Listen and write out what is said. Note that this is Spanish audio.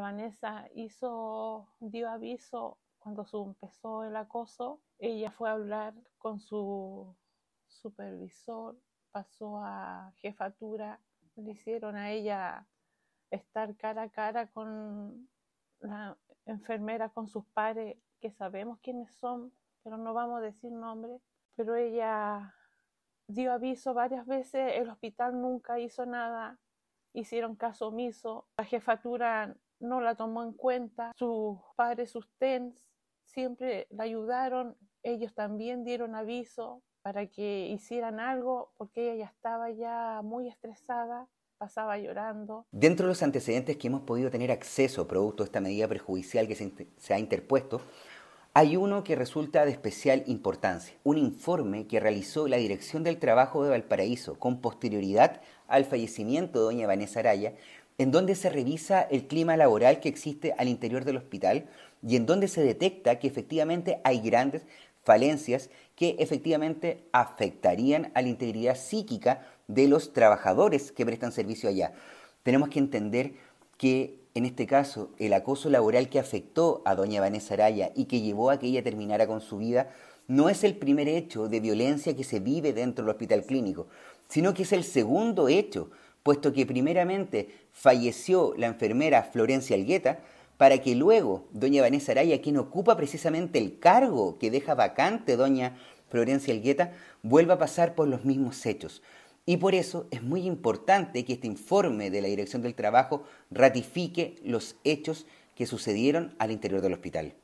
Vanessa hizo, dio aviso cuando empezó el acoso. Ella fue a hablar con su supervisor, pasó a jefatura, le hicieron a ella estar cara a cara con la enfermera, con sus padres, que sabemos quiénes son, pero no vamos a decir nombres. Pero ella dio aviso varias veces, el hospital nunca hizo nada, hicieron caso omiso, la jefatura no la tomó en cuenta, sus padres, sus TENS, siempre la ayudaron, ellos también dieron aviso para que hicieran algo, porque ella ya estaba ya muy estresada, pasaba llorando. Dentro de los antecedentes que hemos podido tener acceso producto de esta medida perjudicial que se, se ha interpuesto, hay uno que resulta de especial importancia, un informe que realizó la Dirección del Trabajo de Valparaíso con posterioridad al fallecimiento de doña Vanessa Araya, en donde se revisa el clima laboral que existe al interior del hospital y en donde se detecta que efectivamente hay grandes falencias que efectivamente afectarían a la integridad psíquica de los trabajadores que prestan servicio allá. Tenemos que entender que en este caso el acoso laboral que afectó a doña Vanessa Araya y que llevó a que ella terminara con su vida no es el primer hecho de violencia que se vive dentro del hospital clínico, sino que es el segundo hecho puesto que primeramente falleció la enfermera Florencia Algueta, para que luego doña Vanessa Araya, quien ocupa precisamente el cargo que deja vacante doña Florencia Algueta, vuelva a pasar por los mismos hechos. Y por eso es muy importante que este informe de la Dirección del Trabajo ratifique los hechos que sucedieron al interior del hospital.